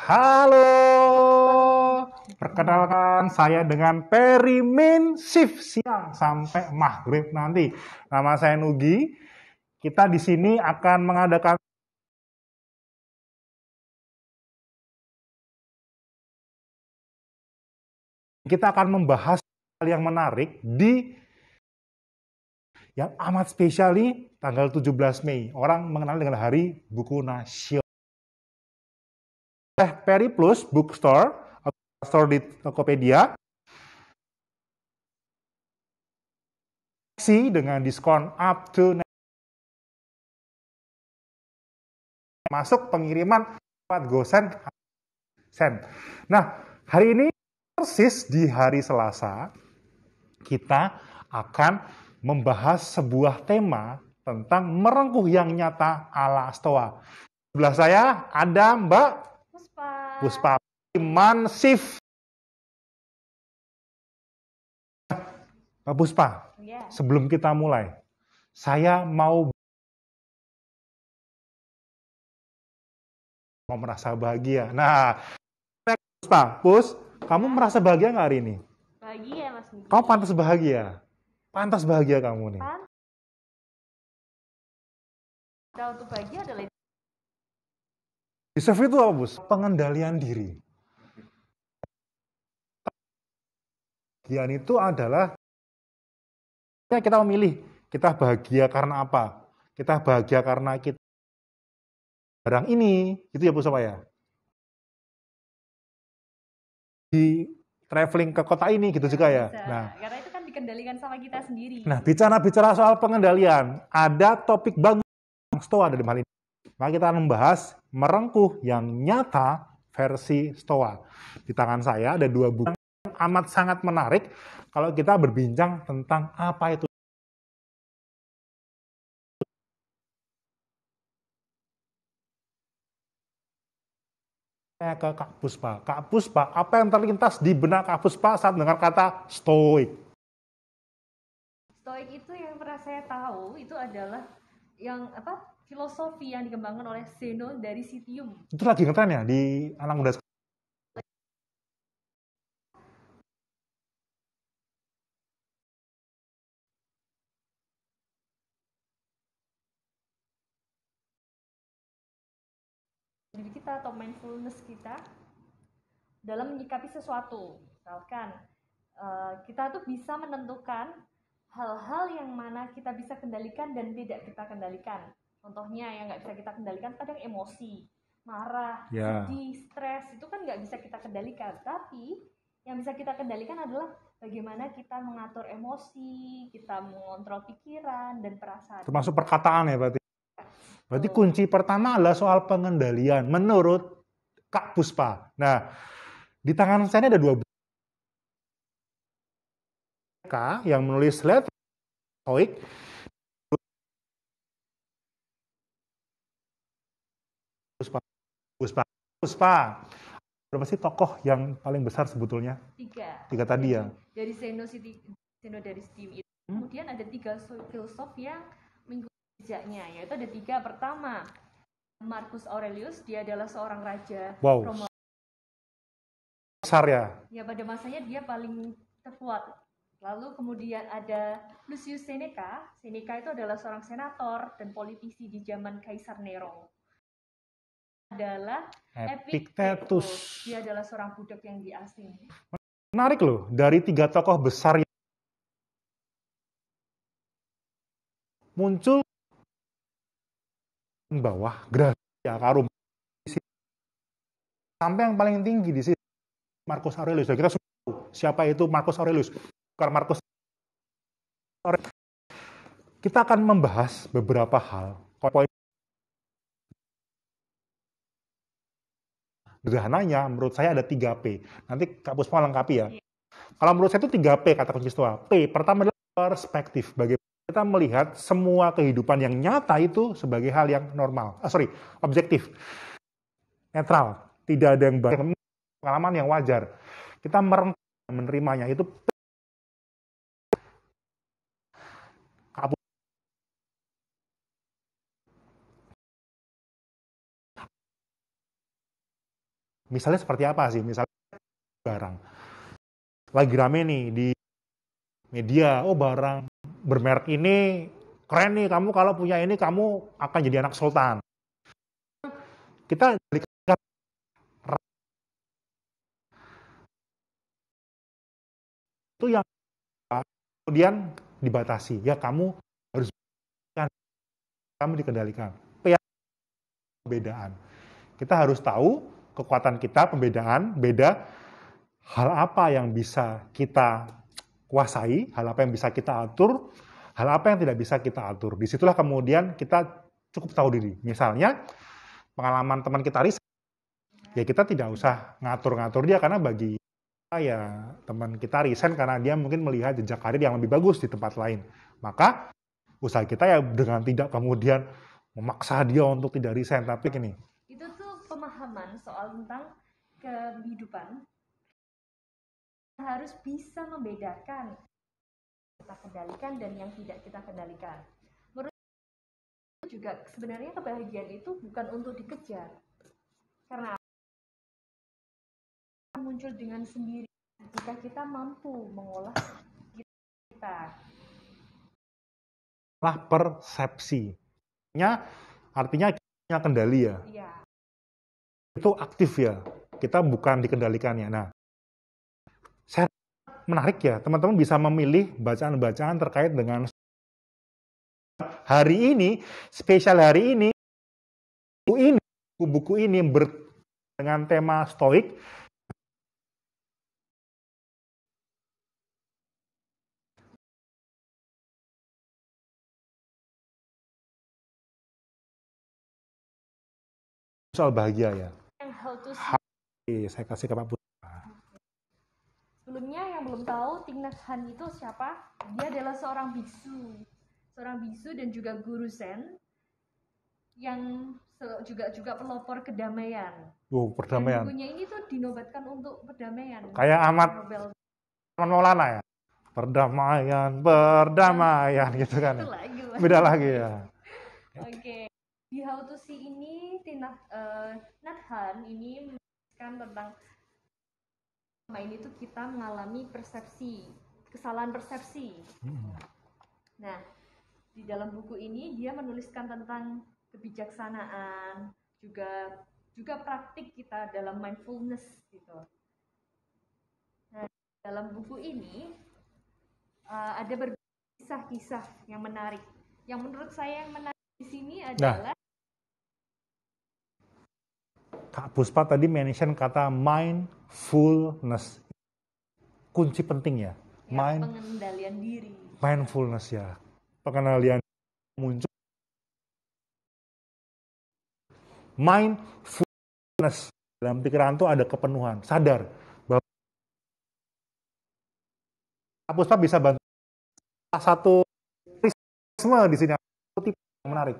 Halo, perkenalkan saya dengan Perimin Shift siang sampai maghrib nanti. Nama saya Nugi. Kita di sini akan mengadakan kita akan membahas hal yang menarik di yang amat spesial nih tanggal 17 Mei. Orang mengenal dengan Hari Buku Nasional oleh plus Bookstore atau store di Tokopedia si dengan diskon up to masuk pengiriman 4 gosen sen. Nah, hari ini persis di hari Selasa kita akan membahas sebuah tema tentang merengkuh yang nyata ala Stoa. Sebelah saya ada Mbak Puspa. Puspa Mansif. Pak Puspa, yeah. sebelum kita mulai, saya mau mau merasa bahagia. Nah, Puspa, Pus, kamu merasa bahagia nggak hari ini? Bahagia, Mas. Kamu pantas bahagia. Pantas bahagia kamu nih. Pantas. Kalau untuk bahagia adalah Hisaf itu apa, Bos? Pengendalian diri. Pengendalian itu adalah ya, kita memilih, kita bahagia karena apa? Kita bahagia karena kita barang ini, gitu ya bos apa ya. Di traveling ke kota ini gitu ya, juga ya. Bisa. Nah, karena itu kan dikendalikan sama kita sendiri. Nah, bicara-bicara soal pengendalian, ada topik bagus, Stoa di hal ini. Maka kita akan membahas merengkuh yang nyata versi Stoa. Di tangan saya ada dua buku yang amat sangat menarik kalau kita berbincang tentang apa itu saya ke Kak Puspa. Kak Puspa, apa yang terlintas di benak Kak Puspa saat dengar kata stoik? Stoik itu yang pernah saya tahu itu adalah yang apa filosofi yang dikembangkan oleh Zeno dari Sitium. Itu lagi ngetren ya di anak muda sekolah. diri kita atau mindfulness kita dalam menyikapi sesuatu. Misalkan eh, kita tuh bisa menentukan hal-hal yang mana kita bisa kendalikan dan tidak kita kendalikan. Contohnya yang nggak bisa kita kendalikan kadang emosi, marah, yeah. sedih, stres itu kan nggak bisa kita kendalikan. Tapi yang bisa kita kendalikan adalah bagaimana kita mengatur emosi, kita mengontrol pikiran dan perasaan. Termasuk perkataan ya berarti. Berarti oh. kunci pertama adalah soal pengendalian menurut Kak Puspa. Nah, di tangan saya ini ada dua buku. yang menulis letter Puspa. Puspa. Puspa. Berapa sih tokoh yang paling besar sebetulnya? Tiga. Tiga tadi ya. Dari Zeno, Zeno dari Steam itu. Hmm? Kemudian ada tiga filsuf yang mengikuti jejaknya, yaitu ada tiga. Pertama, Marcus Aurelius, dia adalah seorang raja wow. Besar ya? Ya, pada masanya dia paling terkuat. Lalu kemudian ada Lucius Seneca. Seneca itu adalah seorang senator dan politisi di zaman Kaisar Nero adalah Epictetus. Dia adalah seorang budak yang diasing. Menarik loh, dari tiga tokoh besar yang muncul bawah Gracia Karum sampai yang paling tinggi di sini Marcus Aurelius. kita tahu siapa itu Marcus Aurelius. Karena Marcus Aurelius. Kita akan membahas beberapa hal, poin Sederhananya, menurut saya ada 3P. Nanti Kak Puspa lengkapi ya. Iya. Kalau menurut saya itu 3P kata kunci Stoa. P pertama adalah perspektif. Bagaimana kita melihat semua kehidupan yang nyata itu sebagai hal yang normal. Ah, sorry, objektif. Netral. Tidak ada yang baik. Pengalaman yang wajar. Kita merentang menerimanya. Itu P Misalnya seperti apa sih? Misalnya barang. Lagi rame nih di media, oh barang bermerek ini keren nih, kamu kalau punya ini kamu akan jadi anak sultan. Kita itu yang kemudian dibatasi. Ya kamu harus kamu dikendalikan. Ya, perbedaan. Kita harus tahu kekuatan kita, pembedaan, beda hal apa yang bisa kita kuasai, hal apa yang bisa kita atur, hal apa yang tidak bisa kita atur. Disitulah kemudian kita cukup tahu diri. Misalnya, pengalaman teman kita riset, ya kita tidak usah ngatur-ngatur dia, karena bagi ya teman kita resign karena dia mungkin melihat jejak karir yang lebih bagus di tempat lain. Maka usaha kita ya dengan tidak kemudian memaksa dia untuk tidak resign, tapi gini, soal tentang kehidupan harus bisa membedakan kita kendalikan dan yang tidak kita kendalikan. Menurut juga sebenarnya kebahagiaan itu bukan untuk dikejar. Karena muncul dengan sendiri jika kita mampu mengolah kita. Lah persepsinya artinya kita punya kendali ya. Iya itu aktif ya, kita bukan dikendalikannya. Nah, saya menarik ya, teman-teman bisa memilih bacaan-bacaan terkait dengan hari ini, spesial hari ini, buku ini, buku ini ber dengan tema stoik. Soal bahagia ya. How to Sing. Saya kasih ke Pak Bu. Sebelumnya yang belum tahu Tingnak Han itu siapa? Dia adalah seorang biksu, seorang biksu dan juga guru Zen yang juga juga pelopor kedamaian. Oh, perdamaian. bukunya ini tuh dinobatkan untuk perdamaian. Kayak Ahmad Nobel. Maulana ya. Perdamaian, perdamaian gitu kan. Ya? Itu lagi, Beda lagi ya. Oke. Okay di How to See ini Tina uh, eh, Nathan ini menjelaskan tentang selama ini tuh kita mengalami persepsi kesalahan persepsi. Hmm. Nah di dalam buku ini dia menuliskan tentang kebijaksanaan juga juga praktik kita dalam mindfulness gitu. Nah, dalam buku ini uh, ada berbagai kisah-kisah yang menarik. Yang menurut saya yang menarik di sini nah. adalah nah, Kak Puspa tadi mention kata mindfulness. Kunci penting ya, ya, Mind, pengendalian diri. Mindfulness ya. Pengendalian muncul. Mindfulness. Dalam pikiran itu ada kepenuhan. Sadar. Bahwa Kak Puspa bisa bantu salah satu risma di sini. tipe menarik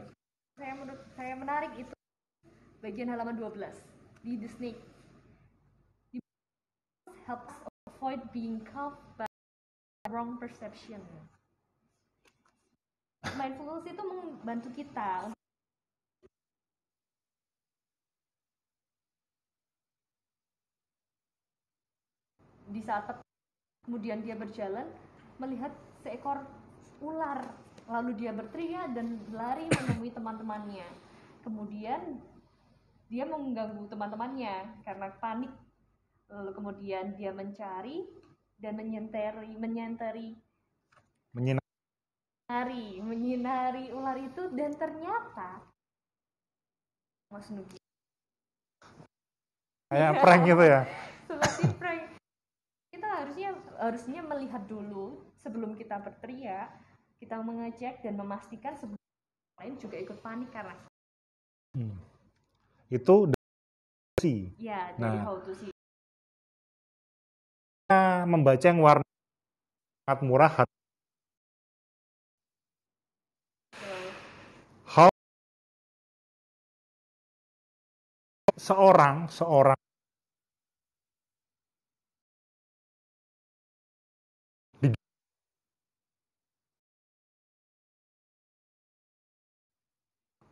saya menurut saya menarik itu bagian halaman 12 di The Snake di helps avoid being caught by wrong perception mindfulness itu membantu kita untuk di saat kemudian dia berjalan melihat seekor ular Lalu dia berteriak dan lari menemui teman-temannya. Kemudian dia mengganggu teman-temannya karena panik. Lalu kemudian dia mencari dan menyenteri menyenteri menyinari menyinari ular itu dan ternyata Mas Nugi kayak prank gitu ya seperti prank kita harusnya harusnya melihat dulu sebelum kita berteriak kita mengecek dan memastikan sebelum lain juga ikut panik karena hmm. itu dari ya, nah, how to see. Kita membaca yang warna sangat murah seorang seorang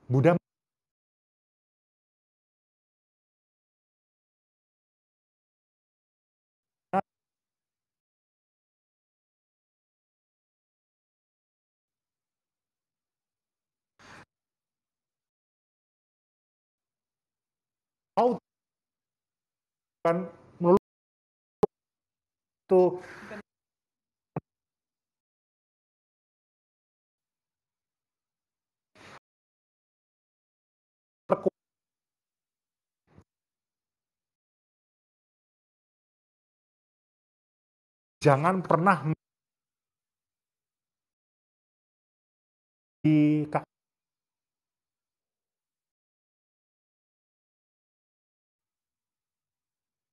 Buddha mau kan melulu itu jangan pernah di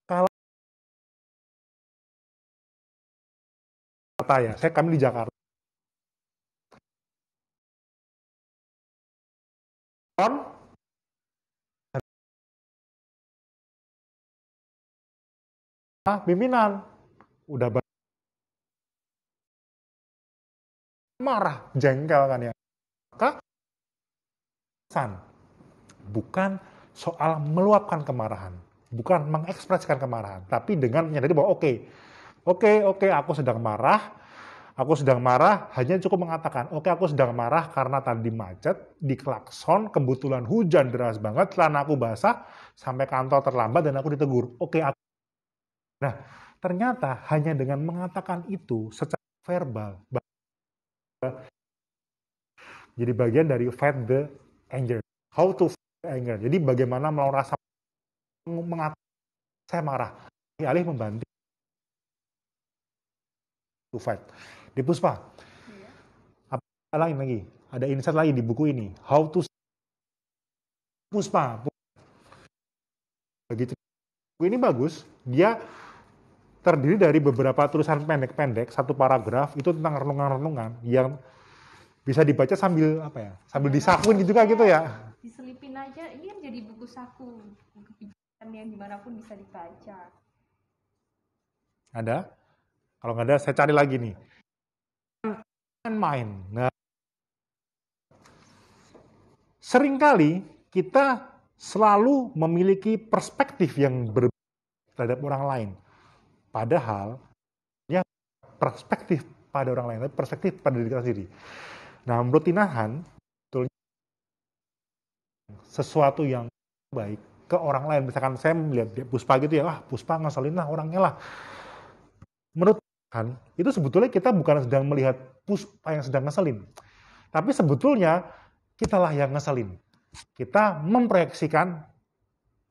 kalau kata ya saya kami di Jakarta on ah, pimpinan udah marah, jengkel kan ya. Maka san bukan soal meluapkan kemarahan, bukan mengekspresikan kemarahan, tapi dengan menyadari bahwa oke, okay, oke, okay, oke, okay, aku sedang marah, aku sedang marah, hanya cukup mengatakan, oke, okay, aku sedang marah karena tadi macet, di klakson, kebetulan hujan deras banget, aku basah, sampai kantor terlambat dan aku ditegur. Oke, okay, aku... Nah, ternyata hanya dengan mengatakan itu secara verbal, jadi bagian dari fight the anger. How to fight the anger. Jadi bagaimana melawan rasa mengatakan saya marah. Alih membantu to fight. Di Puspa, iya. apa lagi lagi? Ada insight lagi di buku ini. How to Puspa. Begitu. Buku ini bagus. Dia terdiri dari beberapa tulisan pendek-pendek, satu paragraf itu tentang renungan-renungan yang bisa dibaca sambil apa ya, sambil disakuin gitu kan gitu ya. Diselipin aja, ini yang jadi buku saku, kebijakan yang dimanapun bisa dibaca. Ada? Kalau nggak ada, saya cari lagi nih. And mind. Nah, seringkali kita selalu memiliki perspektif yang berbeda terhadap orang lain Padahal, ya perspektif pada orang lain, tapi perspektif pada diri kita sendiri. Nah, menurut Tinahan, sesuatu yang baik ke orang lain. Misalkan saya melihat dia Puspa gitu ya, wah Puspa ngasalin lah orangnya lah. Menurut Tinahan, itu sebetulnya kita bukan sedang melihat Puspa yang sedang ngasalin, Tapi sebetulnya kitalah yang ngasalin. Kita memproyeksikan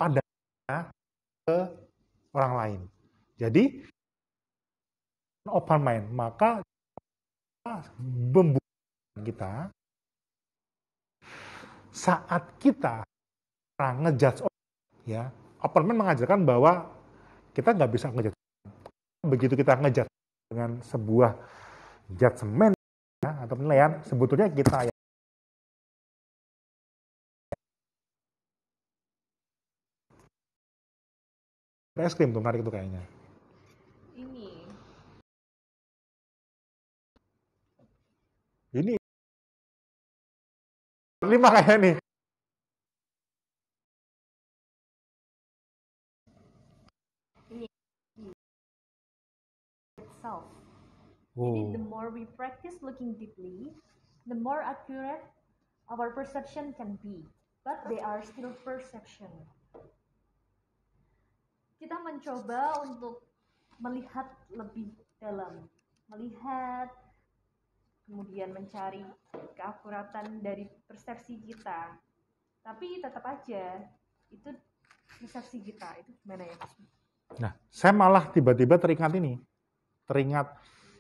pada ke orang lain. Jadi open mind, maka membuka kita saat kita ngejudge ya open mind mengajarkan bahwa kita nggak bisa ngejudge begitu kita ngejudge dengan sebuah judgement ya, atau penilaian sebetulnya kita yang es krim tuh menarik tuh kayaknya lima kayaknya nih. Itself. Oh. Jadi the more we practice looking deeply, the more accurate our perception can be. But they are still perception. Kita mencoba untuk melihat lebih dalam, melihat kemudian mencari keakuratan dari persepsi kita tapi tetap aja itu persepsi kita itu gimana ya nah saya malah tiba-tiba teringat ini teringat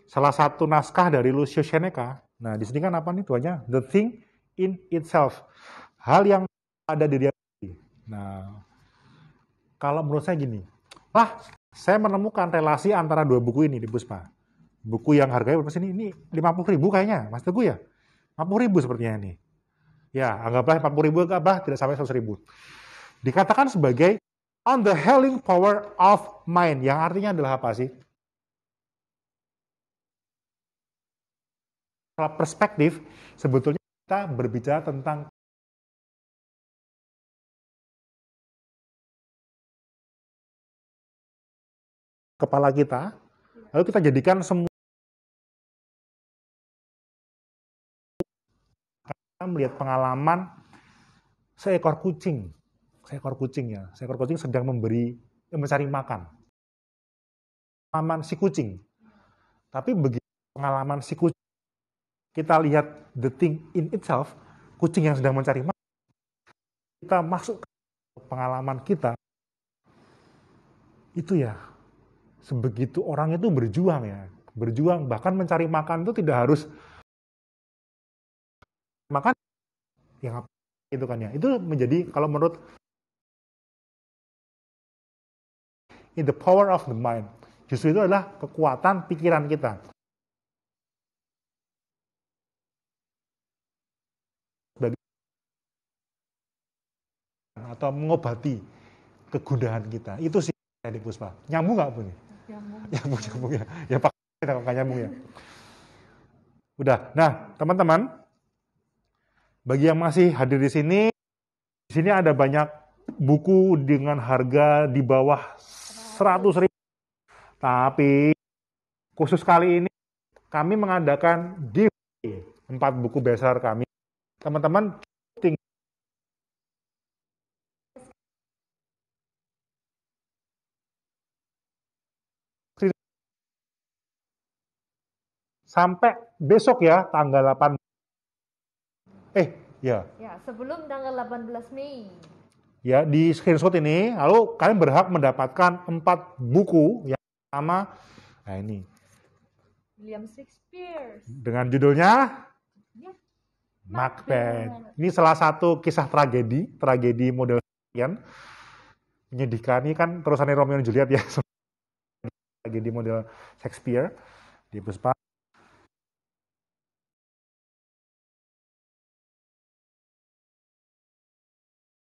salah satu naskah dari Lucio Seneca nah di sini kan apa nih tuanya the thing in itself hal yang ada di dia nah kalau menurut saya gini lah saya menemukan relasi antara dua buku ini di Puspa buku yang harganya berapa sih ini? Ini 50 ribu kayaknya, Mas Teguh ya? 50 ribu sepertinya ini. Ya, anggaplah 40 ribu, bah, tidak sampai 100 ribu. Dikatakan sebagai on the healing power of mind, yang artinya adalah apa sih? Salah perspektif, sebetulnya kita berbicara tentang kepala kita, lalu kita jadikan semua Kan melihat pengalaman seekor kucing, seekor kucing ya, seekor kucing sedang memberi eh, mencari makan. Pengalaman si kucing. Tapi begitu pengalaman si kucing, kita lihat the thing in itself, kucing yang sedang mencari makan, kita masuk ke pengalaman kita, itu ya, sebegitu orang itu berjuang ya, berjuang bahkan mencari makan itu tidak harus maka ya itu gitu kan ya itu menjadi kalau menurut in the power of the mind justru itu adalah kekuatan pikiran kita atau mengobati kegundahan kita itu sih di puspa nyambung nggak punya nyambung nyambung, ya ya pak kita nggak nyambung ya udah nah teman-teman bagi yang masih hadir di sini, di sini ada banyak buku dengan harga di bawah 100 ribu. Tapi khusus kali ini kami mengadakan giveaway empat buku besar kami. Teman-teman sampai besok ya tanggal 8 eh ya. Ya, sebelum tanggal 18 Mei. Ya, di screenshot ini, lalu kalian berhak mendapatkan empat buku yang sama. Nah ini. William Shakespeare. Dengan judulnya ya. Macbeth. Ini salah satu kisah tragedi, tragedi model Shakespearean. Menyedihkan, ini kan terusannya Romeo dan Juliet ya. tragedi model Shakespeare di Puspa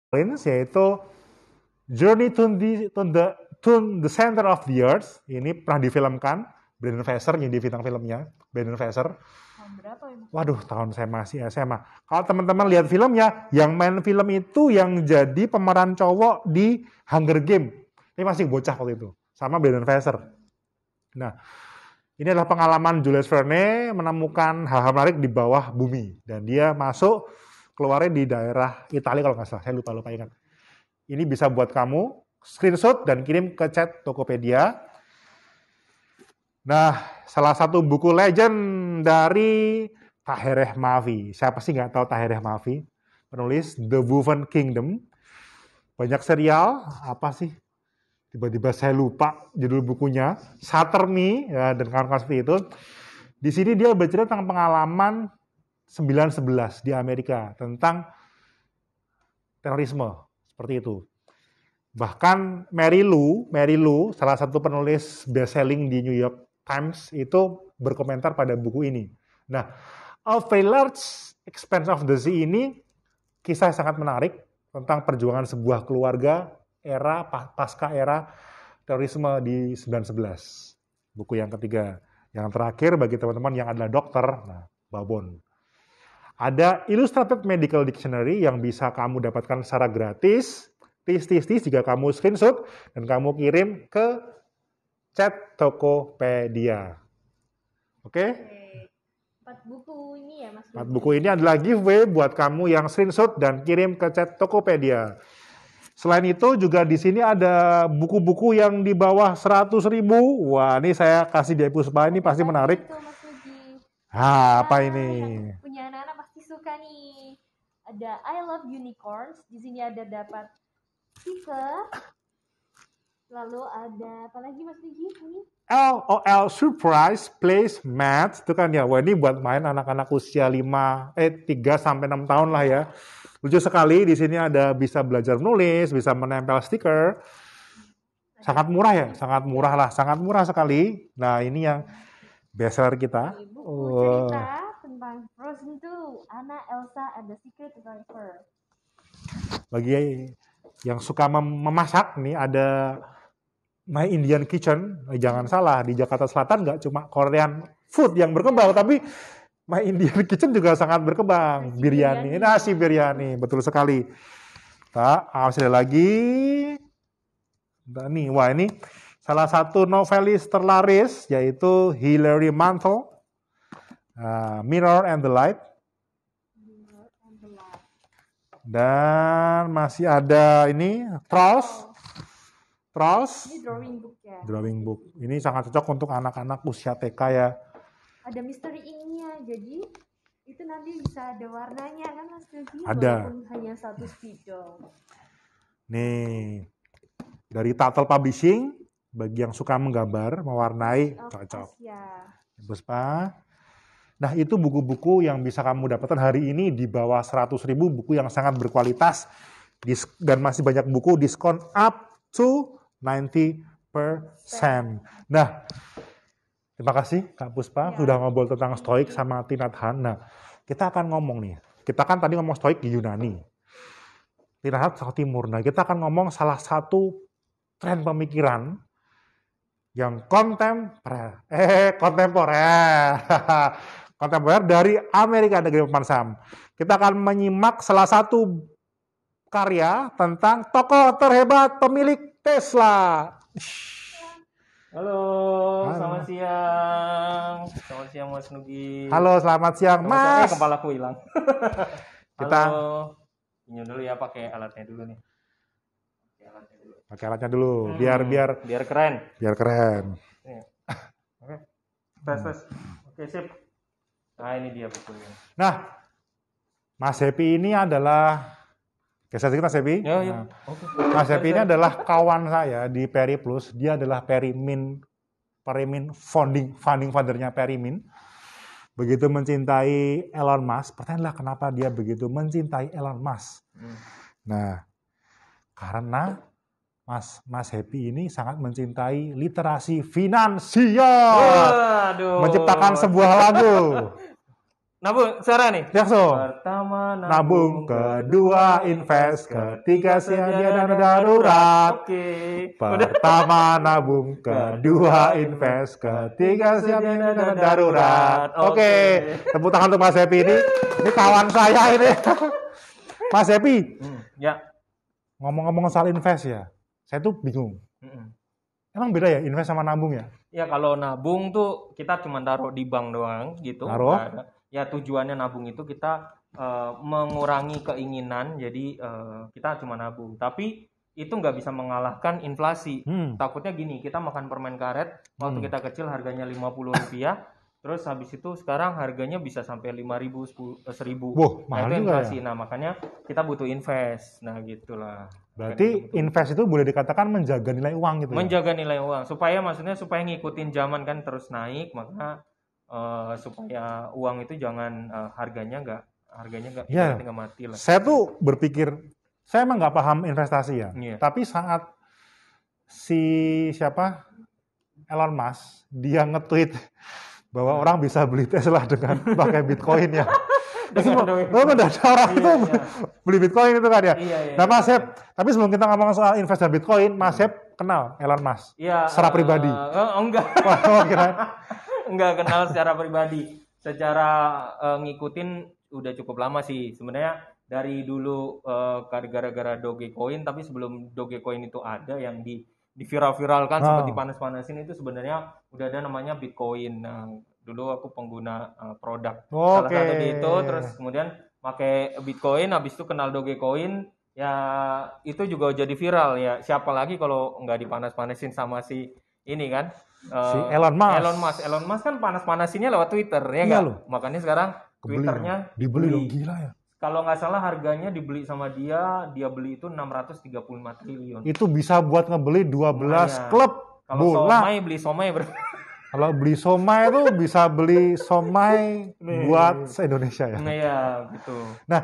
Collins yaitu Journey to the, to the to the Center of the Earth. Ini pernah difilmkan. Brandon Fraser yang bintang filmnya. Brandon Fraser. Waduh, tahun saya masih SMA. Kalau teman-teman lihat filmnya, yang main film itu yang jadi pemeran cowok di Hunger Game. Ini masih bocah waktu itu. Sama Brandon Fraser. Nah, ini adalah pengalaman Jules Verne menemukan hal-hal menarik di bawah bumi. Dan dia masuk keluarnya di daerah Italia kalau nggak salah, saya lupa-lupa ingat. Ini bisa buat kamu, screenshot dan kirim ke chat Tokopedia. Nah, salah satu buku legend dari Tahereh Mavi. Siapa sih nggak tahu Tahereh Mavi? Penulis The Woven Kingdom. Banyak serial, apa sih? Tiba-tiba saya lupa judul bukunya. Satermi ya, dan kawan-kawan seperti itu. Di sini dia bercerita tentang pengalaman 911 di Amerika tentang terorisme seperti itu. Bahkan Mary Lou, Mary Lou, salah satu penulis best-selling di New York Times itu berkomentar pada buku ini. Nah, A Very Large Expense of the Sea ini kisah yang sangat menarik tentang perjuangan sebuah keluarga era pasca era terorisme di 911. Buku yang ketiga. Yang terakhir bagi teman-teman yang adalah dokter, nah, Babon. Ada Illustrated Medical Dictionary yang bisa kamu dapatkan secara gratis, tis-tis-tis jika kamu screenshot dan kamu kirim ke chat Tokopedia. Oke? Okay? Empat buku ini ya Mas. Empat buku ini adalah giveaway buat kamu yang screenshot dan kirim ke chat Tokopedia. Selain itu juga di sini ada buku-buku yang di bawah 100 ribu. Wah ini saya kasih di Puspa ini pasti menarik. Ah, apa ini? Iya suka nih. Ada I Love Unicorns. Di sini ada dapat stiker. Lalu ada apa lagi Mas Digi? Ini LOL Surprise place mats itu kan ya, wah ini buat main anak-anak usia 5, eh 3 sampai 6 tahun lah ya. Lucu sekali di sini ada bisa belajar nulis bisa menempel stiker. Sangat murah ya, sangat murah lah, sangat murah sekali. Nah ini yang seller kita. Ibu, listening to Anna, Elsa, and the Secret Driver. Bagi yang suka mem memasak nih ada My Indian Kitchen. Eh, jangan salah di Jakarta Selatan nggak cuma Korean food yang berkembang, tapi My Indian Kitchen juga sangat berkembang. Nasi biryani, biryani. nasi biryani, betul sekali. Tak, nah, ada lagi. Nah, nih, wah ini salah satu novelis terlaris yaitu Hilary Mantel uh, Mirror and the Light. Dan masih ada ini Trolls. Trolls. Ini drawing book ya. Drawing book. Ini sangat cocok untuk anak-anak usia TK ya. Ada misteri ininya. Jadi itu nanti bisa ada warnanya kan Mas Yogi? Ada. hanya satu spidol. Nih. Dari Tatal Publishing bagi yang suka menggambar, mewarnai, oh, cocok. Ya. Buspa. Nah, itu buku-buku yang bisa kamu dapatkan hari ini di bawah 100 ribu, buku yang sangat berkualitas, dan masih banyak buku diskon up to 90%. Nah, terima kasih Kak Puspa ya. sudah ngobrol tentang stoik sama Tina Tahan. Nah, kita akan ngomong nih, kita kan tadi ngomong stoik di Yunani, Tinat Han Timur. Nah, kita akan ngomong salah satu tren pemikiran yang kontemporer. Eh, kontemporer. kontemporer dari Amerika Negeri Paman Saham. Kita akan menyimak salah satu karya tentang tokoh terhebat pemilik Tesla. Halo, Halo. selamat siang. Selamat siang Mas Nugi. Halo, selamat siang selamat Mas. Siang, kepala kepalaku hilang. Kita Halo. dulu ya pakai alatnya dulu nih. Pakai alatnya dulu. Pakai alatnya dulu, hmm. biar biar biar keren. Biar keren. Iya. Oke. Tes tes. Oke, sip. Nah ini dia bukunya. Nah, Mas Happy ini adalah geser sedikit Mas Happy. Ya, ya. Nah, okay. Mas Happy ini adalah kawan saya di Peri Plus. Dia adalah peri min peri min founding founding fathernya peri min Begitu mencintai Elon Musk, pertanyaanlah kenapa dia begitu mencintai Elon Musk. Hmm. Nah, karena Mas Mas Happy ini sangat mencintai literasi finansial. Waduh. Menciptakan sebuah lagu. Nabung, suara nih. Langsung. Pertama nabung, nabung kedua invest, ketiga siaga dana darurat. Oke. Okay. Pertama nabung, kedua invest, ketiga siaga dana darurat. Oke. Okay. okay. Tepuk tangan untuk Mas Epi ini. Ini kawan saya ini. Mas Epi. Hmm, ya. Ngomong-ngomong soal invest ya, saya tuh bingung. Hmm. Emang beda ya invest sama nabung ya? Ya kalau nabung tuh kita cuma taruh di bank doang gitu. Taruh. Nah, ya tujuannya nabung itu kita uh, mengurangi keinginan jadi uh, kita cuma nabung tapi itu nggak bisa mengalahkan inflasi hmm. takutnya gini kita makan permen karet waktu hmm. kita kecil harganya lima puluh rupiah terus habis itu sekarang harganya bisa sampai lima ribu eh, seribu Wah, nah, itu inflasi ya? nah makanya kita butuh invest nah gitulah Berarti invest itu boleh dikatakan menjaga nilai uang gitu. Ya? Menjaga ya? nilai uang supaya maksudnya supaya ngikutin zaman kan terus naik maka uh, supaya uang itu jangan uh, harganya nggak harganya nggak yeah. tinggal mati lah. Saya tuh berpikir saya emang nggak paham investasi ya, yeah. tapi saat si siapa Elon Musk dia nge-tweet bahwa hmm. orang bisa beli Tesla dengan pakai Bitcoin ya. Itu mendadak oh, orang itu iya, iya. beli Bitcoin itu kan ya. Iya, iya, nah Mas iya. Sep, tapi sebelum kita ngomong soal investasi Bitcoin, Mas Sep kenal Elon Musk iya, secara uh, pribadi. Uh, enggak. Wah, oh, kira nggak kenal secara pribadi secara uh, ngikutin udah cukup lama sih sebenarnya dari dulu uh, gara-gara Dogecoin tapi sebelum Dogecoin itu ada yang di di viral viralkan oh. Ah. seperti panas-panasin itu sebenarnya udah ada namanya Bitcoin. Nah, dulu aku pengguna uh, produk okay. salah satu di itu terus kemudian pakai Bitcoin habis itu kenal Dogecoin ya itu juga jadi viral ya siapa lagi kalau nggak dipanas-panasin sama si ini kan uh, Elon Musk. Elon Musk, Elon Musk kan panas-panasinnya lewat Twitter ya enggak? Iya Makanya sekarang Kebeli Twitternya dibeli dong gila ya. Kalau nggak salah harganya dibeli sama dia, dia beli itu 635 triliun. Itu bisa buat ngebeli 12 Maya. klub Kalau bola. somai beli somai ber. Kalau beli somai itu bisa beli somai buat se-Indonesia ya. Nah, ya gitu. Nah,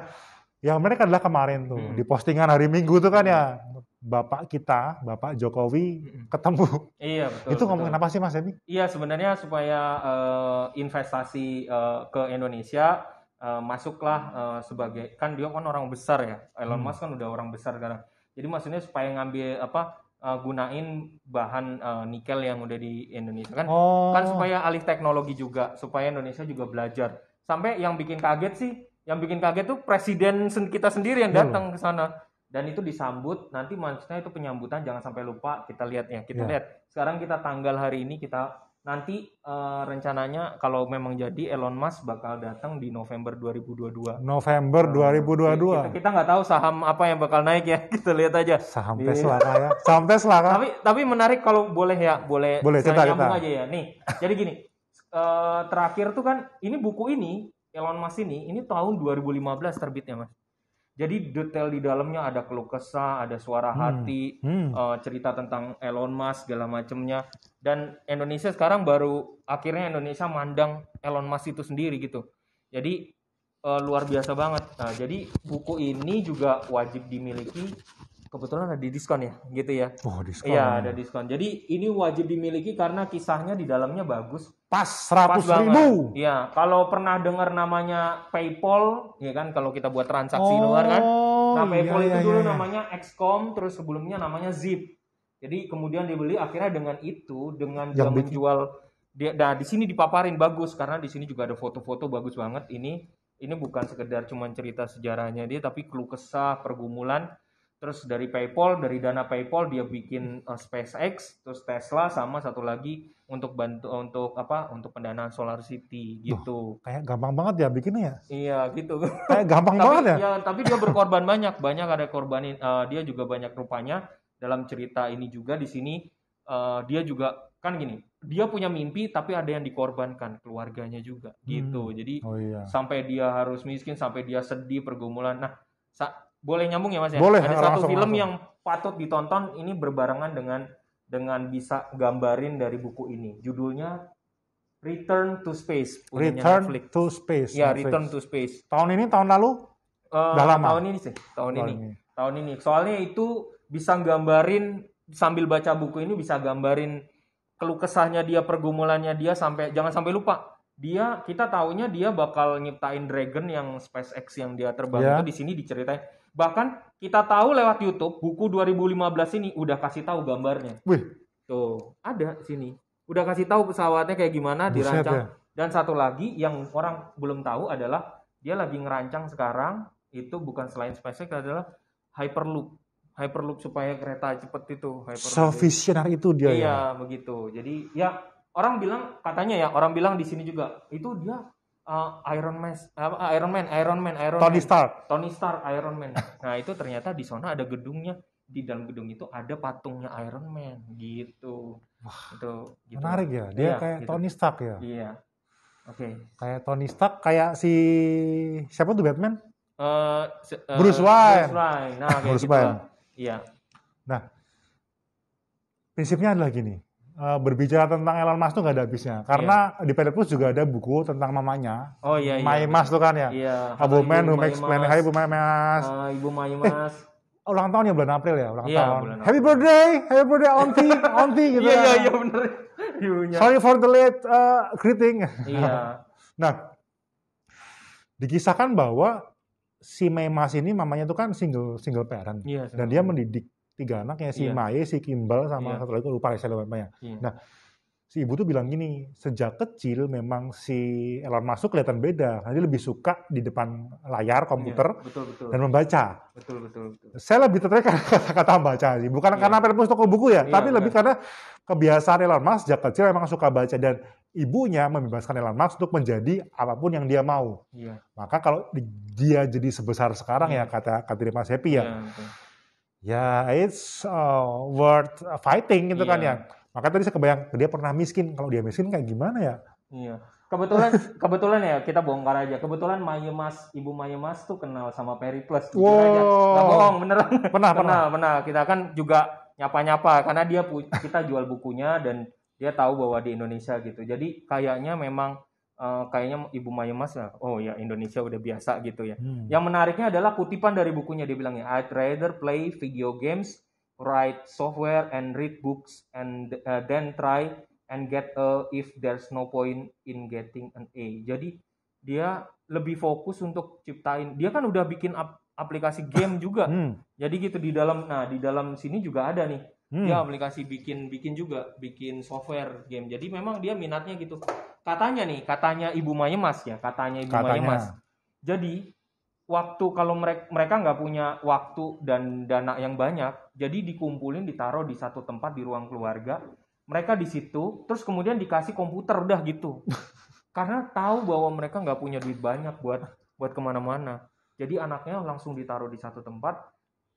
yang mereka adalah kemarin tuh hmm. di postingan hari Minggu tuh kan ya Bapak kita, Bapak Jokowi ketemu. Iya betul. Itu ngomongin apa sih Mas Edi? Iya sebenarnya supaya uh, investasi uh, ke Indonesia uh, masuklah uh, sebagai kan dia kan orang besar ya. Elon hmm. Musk kan udah orang besar sekarang. Jadi maksudnya supaya ngambil apa uh, gunain bahan uh, nikel yang udah di Indonesia kan oh. kan supaya alih teknologi juga supaya Indonesia juga belajar. Sampai yang bikin kaget sih, yang bikin kaget tuh presiden kita sendiri yang iya. datang ke sana dan itu disambut nanti maksudnya itu penyambutan jangan sampai lupa kita lihat ya kita yeah. lihat sekarang kita tanggal hari ini kita nanti uh, rencananya kalau memang jadi Elon Musk bakal datang di November 2022 November 2022 nah, kita nggak tahu saham apa yang bakal naik ya kita lihat aja saham di... Iya. Tesla ya saham Tesla kan? tapi tapi menarik kalau boleh ya boleh boleh kita, kita. aja ya nih jadi gini uh, terakhir tuh kan ini buku ini Elon Musk ini ini tahun 2015 terbitnya mas jadi detail di dalamnya ada keluh kesah, ada suara hmm. hati, hmm. Uh, cerita tentang Elon Musk segala macemnya. Dan Indonesia sekarang baru akhirnya Indonesia mandang Elon Musk itu sendiri gitu. Jadi uh, luar biasa banget. Nah, jadi buku ini juga wajib dimiliki kebetulan ada diskon ya gitu ya oh diskon iya ada diskon jadi ini wajib dimiliki karena kisahnya di dalamnya bagus pas seratus ribu iya kalau pernah dengar namanya PayPal ya kan kalau kita buat transaksi oh, luar kan oh, nah PayPal iya, itu iya, dulu iya. iya. namanya XCom, terus sebelumnya namanya Zip jadi kemudian dibeli akhirnya dengan itu dengan dia menjual dia nah di sini dipaparin bagus karena di sini juga ada foto-foto bagus banget ini ini bukan sekedar cuma cerita sejarahnya dia tapi keluh kesah pergumulan terus dari PayPal dari dana PayPal dia bikin uh, SpaceX terus Tesla sama satu lagi untuk bantu untuk apa untuk pendanaan Solar City gitu Duh, kayak gampang banget ya bikinnya ya iya gitu kayak gampang tapi, banget ya? ya tapi dia berkorban banyak banyak ada korbanin uh, eh, dia juga banyak rupanya dalam cerita ini juga di sini uh, dia juga kan gini dia punya mimpi tapi ada yang dikorbankan keluarganya juga gitu. hmm. gitu jadi oh, iya. sampai dia harus miskin sampai dia sedih pergumulan nah boleh nyambung ya mas ya boleh, ada langsung, satu film langsung. yang patut ditonton ini berbarengan dengan dengan bisa gambarin dari buku ini judulnya Return to Space Return Netflix. to Space ya Netflix. Return to Space tahun ini tahun lalu uh, lama tahun ini sih tahun, tahun ini. ini tahun ini soalnya itu bisa gambarin sambil baca buku ini bisa gambarin keluh kesahnya dia pergumulannya dia sampai jangan sampai lupa dia kita taunya dia bakal nyiptain dragon yang SpaceX yang dia terbang yeah. itu di sini diceritain Bahkan kita tahu lewat YouTube buku 2015 ini udah kasih tahu gambarnya. Wih. Tuh, ada sini. Udah kasih tahu pesawatnya kayak gimana Buset dirancang. Ya. Dan satu lagi yang orang belum tahu adalah dia lagi ngerancang sekarang itu bukan selain SpaceX adalah Hyperloop. Hyperloop supaya kereta cepet itu. So itu dia iya, ya. Iya, begitu. Jadi ya orang bilang katanya ya, orang bilang di sini juga itu dia uh, Iron Man, uh, Iron Man, Iron Man, Iron Tony Man. Stark. Tony Stark, Iron Man. Nah, itu ternyata di sana ada gedungnya. Di dalam gedung itu ada patungnya Iron Man gitu. Wah, itu gitu. menarik ya. Dia ya, kayak gitu. Tony Stark ya. Iya. Oke. Okay. Kayak Tony Stark, kayak si siapa tuh Batman? Uh, uh, Bruce Wayne. Bruce Wayne. Nah, kayak Bruce gitu Wayne. Iya. Nah, prinsipnya adalah gini. Eh, berbicara tentang Elon Musk tuh nggak ada habisnya. Karena yeah. di Planet Plus juga ada buku tentang mamanya. Oh iya iya. Mai Mas tuh kan ya. Iya. Abu Men, Who Makes Planet. Hai Ibu Mai Mas. Uh, Ibu Mai eh, Mas. Eh, ulang tahun ya bulan April ya ulang yeah, tahun. Bulan April. happy birthday, happy birthday Onti, Onti gitu. Iya kan. iya iya bener. Sorry for the late uh, greeting. Iya. Yeah. nah, dikisahkan bahwa si Mas ini mamanya tuh kan single single parent yeah, dan dia mendidik tiga anak ya, si yeah. Maye, si Kimbal sama yeah. satu lagi lupa saya lupa namanya. Iya. Nah, si ibu tuh bilang gini, sejak kecil memang si Elon Masuk kelihatan beda, nanti lebih suka di depan layar komputer yeah, betul, betul. dan membaca. Betul, betul, betul. Saya lebih tertarik kata-kata membaca sih, bukan yeah. karena toko buku ya, yeah, tapi yeah. lebih karena kebiasaan Elon Musk sejak kecil memang suka baca dan ibunya membebaskan Elon Musk untuk menjadi apapun yang dia mau. Iya. Maka kalau dia jadi sebesar sekarang ya, iya. ya kata kata Mas Happy ya. Iya, ya it's uh, worth fighting gitu yeah. kan iya. ya. Maka tadi saya kebayang dia pernah miskin. Kalau dia miskin kayak gimana ya? Iya. Kebetulan kebetulan ya kita bongkar aja. Kebetulan Maya Mas, Ibu Maya Mas tuh kenal sama Peri Plus. wow. aja. Gak bohong, beneran. Pernah, pernah. Pernah, Kita kan juga nyapa-nyapa karena dia kita jual bukunya dan dia tahu bahwa di Indonesia gitu. Jadi kayaknya memang uh, kayaknya Ibu Mas ya, oh ya Indonesia udah biasa gitu ya. Hmm. Yang menariknya adalah kutipan dari bukunya dia bilang ya, I'd rather play video games, write software and read books and uh, eh, then try and get a if there's no point in getting an A. Jadi dia lebih fokus untuk ciptain. Dia kan udah bikin ap aplikasi game juga. Hmm. Jadi gitu di dalam nah di dalam sini juga ada nih. Hmm. Dia ya, aplikasi bikin bikin juga, bikin software game. Jadi memang dia minatnya gitu Katanya nih, katanya Ibu Maya Mas ya, katanya Ibu katanya. Maya Mas. Jadi waktu kalau mereka mereka nggak punya waktu dan dana yang banyak, jadi dikumpulin ditaruh di satu tempat di ruang keluarga. Mereka di situ, terus kemudian dikasih komputer udah gitu. Karena tahu bahwa mereka nggak punya duit banyak buat buat kemana-mana. Jadi anaknya langsung ditaruh di satu tempat,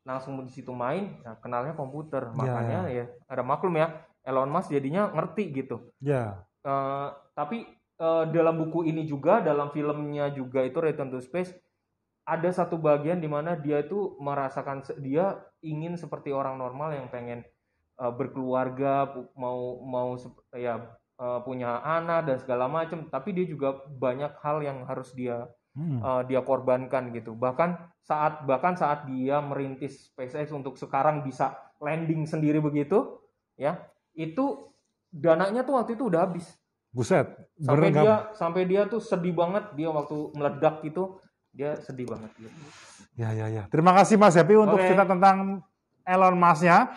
langsung di situ main, ya kenalnya komputer. Ya, Makanya yeah. ya ada maklum ya, Elon Musk jadinya ngerti gitu. Ya. Eh, tapi uh, dalam buku ini juga, dalam filmnya juga itu Return to Space, ada satu bagian di mana dia itu merasakan dia ingin seperti orang normal yang pengen uh, berkeluarga, mau mau ya uh, punya anak dan segala macam. Tapi dia juga banyak hal yang harus dia hmm. uh, dia korbankan gitu. Bahkan saat bahkan saat dia merintis SpaceX untuk sekarang bisa landing sendiri begitu, ya itu dananya tuh waktu itu udah habis. Buset. Sampai dia sampai dia tuh sedih banget dia waktu meledak gitu dia sedih banget. Ya ya ya. Terima kasih Mas Happy untuk okay. cerita tentang Elon Musk-nya.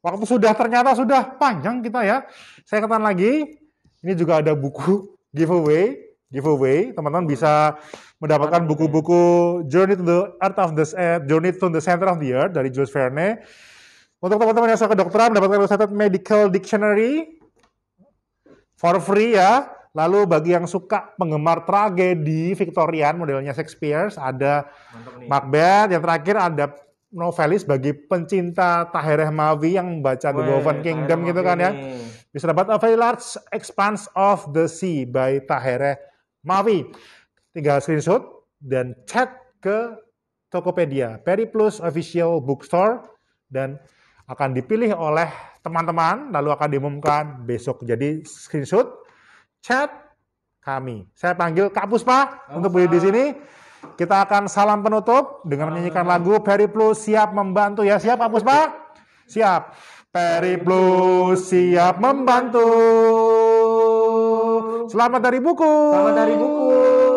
Waktu sudah ternyata sudah panjang kita ya. Saya katakan lagi. Ini juga ada buku giveaway, giveaway. Teman-teman bisa mendapatkan buku-buku Journey to the Earth of the eh, Journey to the Center of the Earth dari Jules Verne. Untuk teman-teman yang suka kedokteran mendapatkan Illustrated Medical Dictionary for free ya. Lalu bagi yang suka penggemar tragedi Victorian modelnya Shakespeare ada Macbeth. Yang terakhir ada novelis bagi pencinta Tahereh Mavi yang baca The Woven Kingdom gitu kan ya. Bisa dapat A Very Large Expanse of the Sea by Tahereh Mavi. Tinggal screenshot dan chat ke Tokopedia, Periplus Official Bookstore, dan akan dipilih oleh teman-teman lalu akan diumumkan besok. Jadi screenshot chat kami. Saya panggil Kak Puspa oh, untuk beli di sini. Kita akan salam penutup dengan menyanyikan lagu Peri Plus siap membantu ya. Siap Kak Puspa? Siap. Plus siap membantu. Selamat dari buku. Selamat dari buku.